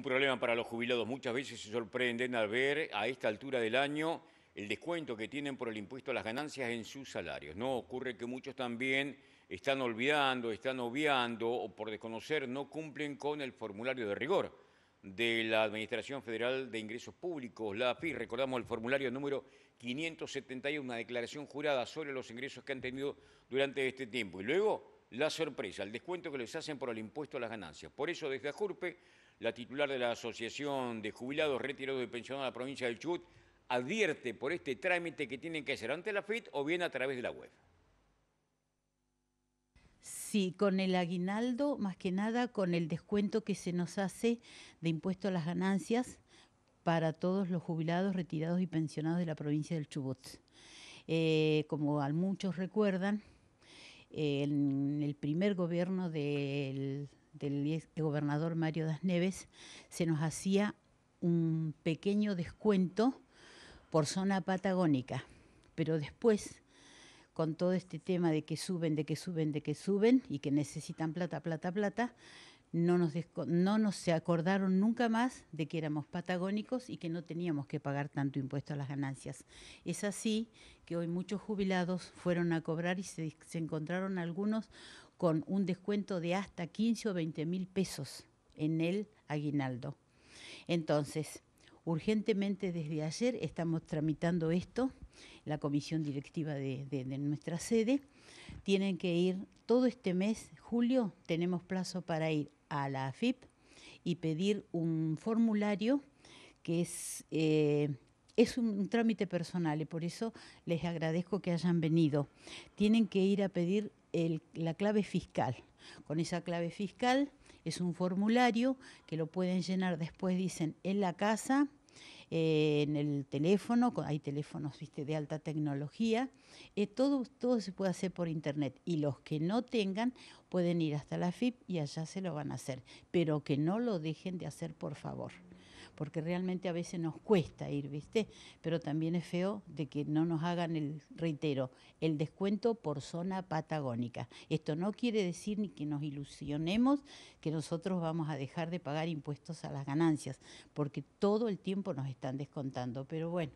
Un problema para los jubilados. Muchas veces se sorprenden al ver a esta altura del año el descuento que tienen por el impuesto a las ganancias en sus salarios. No ocurre que muchos también están olvidando, están obviando o por desconocer no cumplen con el formulario de rigor de la Administración Federal de Ingresos Públicos, la AFI. Recordamos el formulario número 571, una declaración jurada sobre los ingresos que han tenido durante este tiempo. Y luego la sorpresa, el descuento que les hacen por el impuesto a las ganancias. Por eso desde Ajurpe, la titular de la Asociación de Jubilados Retirados y Pensionados de la provincia del Chubut advierte por este trámite que tienen que hacer ante la FIT o bien a través de la web. Sí, con el aguinaldo, más que nada con el descuento que se nos hace de impuesto a las ganancias para todos los jubilados, retirados y pensionados de la provincia del Chubut. Eh, como muchos recuerdan, el primer gobierno del, gobernador Mario Das Neves se nos hacía un pequeño descuento por zona patagónica, pero después con todo este tema de que suben, de que suben, de que suben y que necesitan plata, plata, plata, no nos, no nos se acordaron nunca más de que éramos patagónicos y que no teníamos que pagar tanto impuesto a las ganancias. Es así que hoy muchos jubilados fueron a cobrar y se, encontraron algunos con un descuento de hasta 15 o 20 mil pesos en el aguinaldo. Entonces, urgentemente desde ayer estamos tramitando esto, la comisión directiva de, de, nuestra sede. Tienen que ir todo este mes, julio, tenemos plazo para ir a la AFIP y pedir un formulario que es, eh, es un, trámite personal y por eso les agradezco que hayan venido. Tienen que ir a pedir la clave fiscal. Con esa clave fiscal es un formulario que lo pueden llenar después, dicen, en la casa eh, en el teléfono, hay teléfonos ¿viste? de alta tecnología, eh, todo, todo se puede hacer por internet y los que no tengan pueden ir hasta la FIP y allá se lo van a hacer, pero que no lo dejen de hacer, por favor porque realmente a veces nos cuesta ir, ¿viste? Pero también es feo de que no nos hagan el, reitero, el descuento por zona patagónica. Esto no quiere decir ni que nos ilusionemos que nosotros vamos a dejar de pagar impuestos a las ganancias, porque todo el tiempo nos están descontando, pero bueno.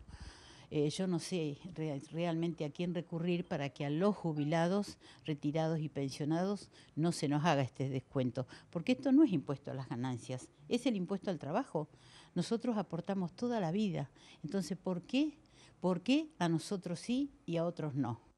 Eh, yo no sé realmente a quién recurrir para que a los jubilados, retirados y pensionados no se nos haga este descuento, porque esto no es impuesto a las ganancias, es el impuesto al trabajo. Nosotros aportamos toda la vida, entonces ¿por qué? ¿Por qué a nosotros sí y a otros no?